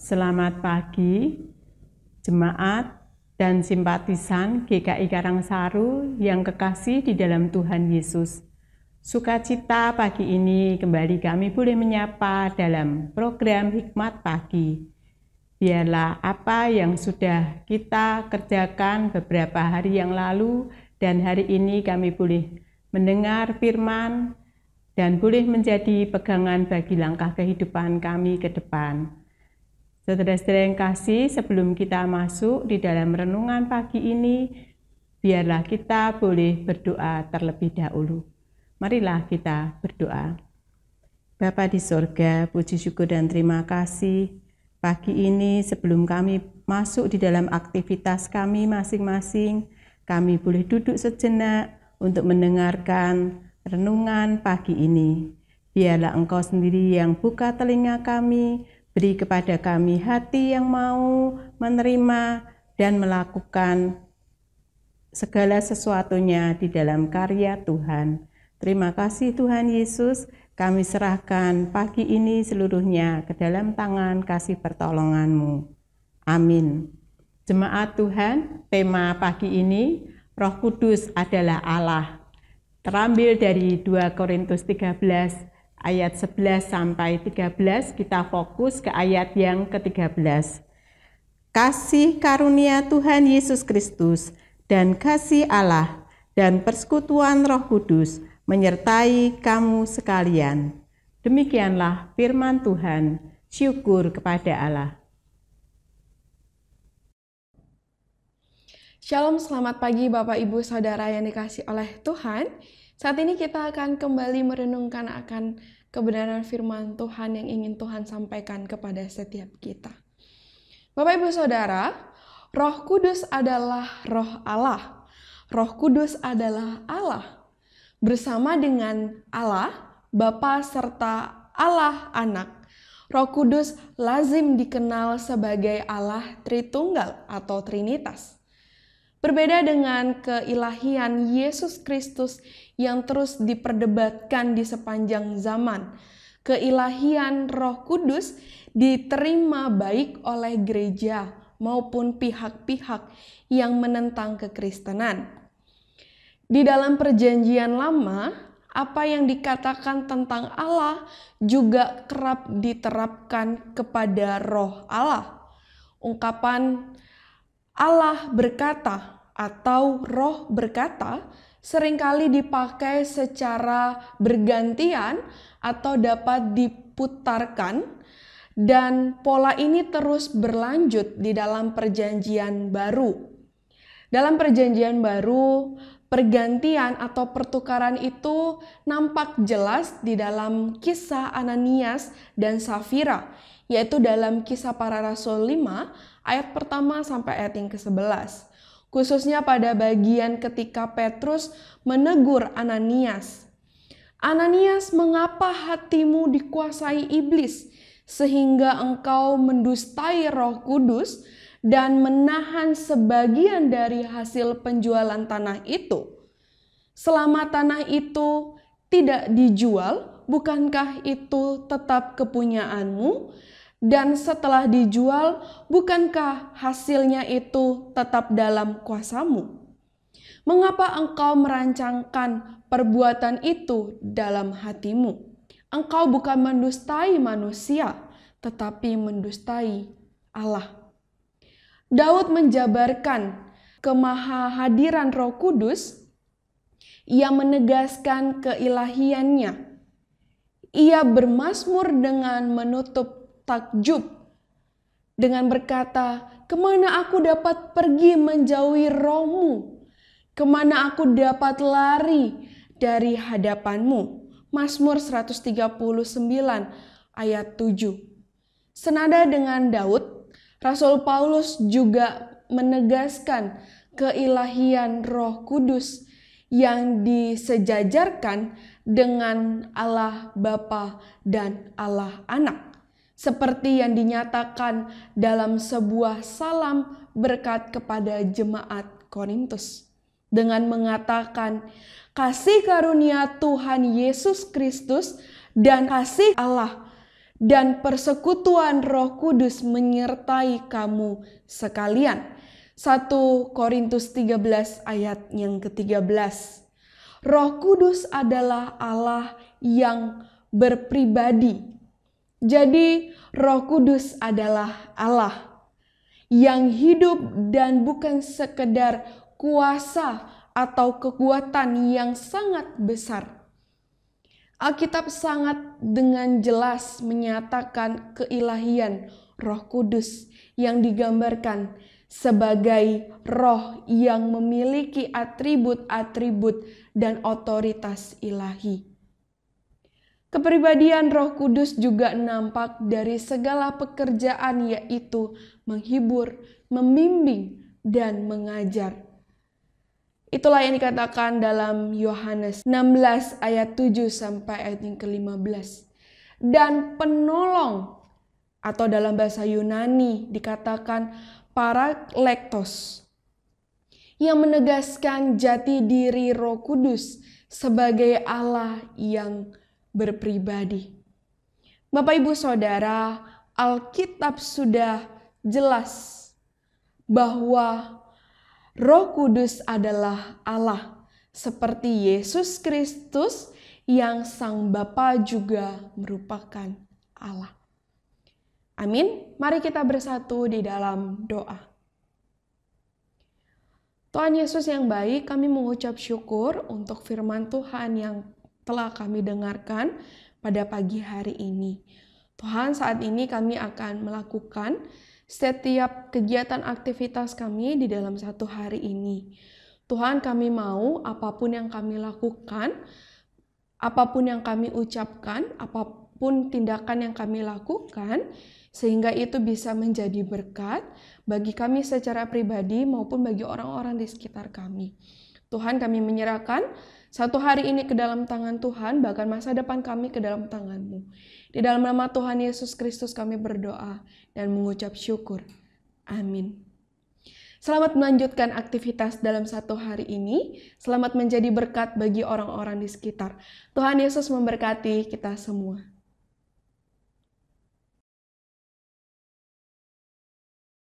Selamat pagi, jemaat dan simpatisan GKI Karangsaru yang kekasih di dalam Tuhan Yesus. Sukacita pagi ini kembali kami boleh menyapa dalam program Hikmat Pagi. Biarlah apa yang sudah kita kerjakan beberapa hari yang lalu dan hari ini kami boleh mendengar firman dan boleh menjadi pegangan bagi langkah kehidupan kami ke depan. Saudara-saudara yang kasih, sebelum kita masuk di dalam renungan pagi ini, biarlah kita boleh berdoa terlebih dahulu. Marilah kita berdoa. Bapa di sorga, puji syukur dan terima kasih. Pagi ini sebelum kami masuk di dalam aktivitas kami masing-masing, kami boleh duduk sejenak untuk mendengarkan renungan pagi ini. Biarlah Engkau sendiri yang buka telinga kami Beri kepada kami hati yang mau menerima dan melakukan segala sesuatunya di dalam karya Tuhan. Terima kasih Tuhan Yesus, kami serahkan pagi ini seluruhnya ke dalam tangan kasih pertolonganmu. Amin. Jemaat Tuhan, tema pagi ini Roh Kudus adalah Allah. Terambil dari 2 Korintus 13 ayat 11 sampai 13 kita fokus ke ayat yang ke-13. Kasih karunia Tuhan Yesus Kristus dan kasih Allah dan persekutuan Roh Kudus menyertai kamu sekalian. Demikianlah firman Tuhan. Syukur kepada Allah. Shalom, selamat pagi Bapak Ibu Saudara yang dikasih oleh Tuhan. Saat ini kita akan kembali merenungkan akan kebenaran firman Tuhan yang ingin Tuhan sampaikan kepada setiap kita. Bapak Ibu Saudara, Roh Kudus adalah roh Allah. Roh Kudus adalah Allah. Bersama dengan Allah, Bapa serta Allah Anak, Roh Kudus lazim dikenal sebagai Allah Tritunggal atau Trinitas. Berbeda dengan keilahian Yesus Kristus yang terus diperdebatkan di sepanjang zaman. Keilahian Roh Kudus diterima baik oleh gereja maupun pihak-pihak yang menentang kekristenan. Di dalam Perjanjian Lama, apa yang dikatakan tentang Allah juga kerap diterapkan kepada Roh Allah. Ungkapan "Allah berkata" atau "Roh berkata" seringkali dipakai secara bergantian atau dapat diputarkan dan pola ini terus berlanjut di dalam perjanjian baru. Dalam perjanjian baru, pergantian atau pertukaran itu nampak jelas di dalam kisah Ananias dan Safira, yaitu dalam kisah para rasul 5 ayat pertama sampai ayat yang ke-11 khususnya pada bagian ketika Petrus menegur Ananias. Ananias, mengapa hatimu dikuasai iblis sehingga engkau mendustai Roh Kudus dan menahan sebagian dari hasil penjualan tanah itu? Selama tanah itu tidak dijual, bukankah itu tetap kepunyaanmu? dan setelah dijual, bukankah hasilnya itu tetap dalam kuasamu? Mengapa engkau merancangkan perbuatan itu dalam hatimu? Engkau bukan mendustai manusia, tetapi mendustai Allah. Daud menjabarkan kemaha hadiran Roh Kudus. Ia menegaskan keilahiannya. Ia bermasmur dengan menutup takjub dengan berkata, Kemana aku dapat pergi menjauhi rohmu? Kemana aku dapat lari dari hadapanmu? Mazmur 139 ayat 7 Senada dengan Daud, Rasul Paulus juga menegaskan keilahian roh kudus yang disejajarkan dengan Allah Bapa dan Allah Anak seperti yang dinyatakan dalam sebuah salam berkat kepada jemaat Korintus dengan mengatakan kasih karunia Tuhan Yesus Kristus dan kasih Allah dan persekutuan Roh Kudus menyertai kamu sekalian. 1 Korintus 13 ayat yang ke-13. Roh Kudus adalah Allah yang berpribadi jadi, Roh Kudus adalah Allah yang hidup dan bukan sekedar kuasa atau kekuatan yang sangat besar. Alkitab sangat dengan jelas menyatakan keilahian Roh Kudus yang digambarkan sebagai roh yang memiliki atribut-atribut dan otoritas ilahi. Kepribadian Roh Kudus juga nampak dari segala pekerjaan, yaitu menghibur, membimbing, dan mengajar. Itulah yang dikatakan dalam Yohanes 16 ayat 7 sampai ayat yang ke-15. Dan penolong atau dalam bahasa Yunani dikatakan para lektos yang menegaskan jati diri Roh Kudus sebagai Allah yang berpribadi. Bapak, ibu, saudara, Alkitab sudah jelas bahwa Roh Kudus adalah Allah, seperti Yesus Kristus yang Sang Bapa juga merupakan Allah. Amin. Mari kita bersatu di dalam doa. Tuhan Yesus yang baik, kami mengucap syukur untuk firman Tuhan yang telah kami dengarkan pada pagi hari ini. Tuhan, saat ini kami akan melakukan setiap kegiatan aktivitas kami di dalam satu hari ini. Tuhan, kami mau apapun yang kami lakukan, apapun yang kami ucapkan, apapun tindakan yang kami lakukan, sehingga itu bisa menjadi berkat bagi kami secara pribadi maupun bagi orang-orang di sekitar kami. Tuhan, kami menyerahkan satu hari ini ke dalam tangan Tuhan, bahkan masa depan kami ke dalam tanganmu. Di dalam nama Tuhan Yesus Kristus kami berdoa dan mengucap syukur. Amin. Selamat melanjutkan aktivitas dalam satu hari ini. Selamat menjadi berkat bagi orang-orang di sekitar. Tuhan Yesus memberkati kita semua.